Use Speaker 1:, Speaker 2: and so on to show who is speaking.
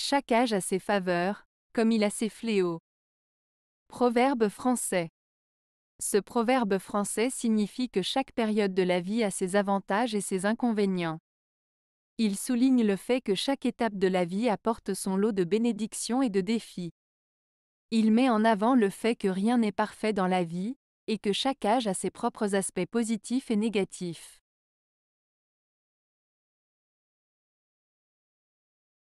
Speaker 1: Chaque âge a ses faveurs, comme il a ses fléaux. Proverbe français. Ce proverbe français signifie que chaque période de la vie a ses avantages et ses inconvénients. Il souligne le fait que chaque étape de la vie apporte son lot de bénédictions et de défis. Il met en avant le fait que rien n'est parfait dans la vie, et que chaque âge a ses propres aspects positifs et négatifs.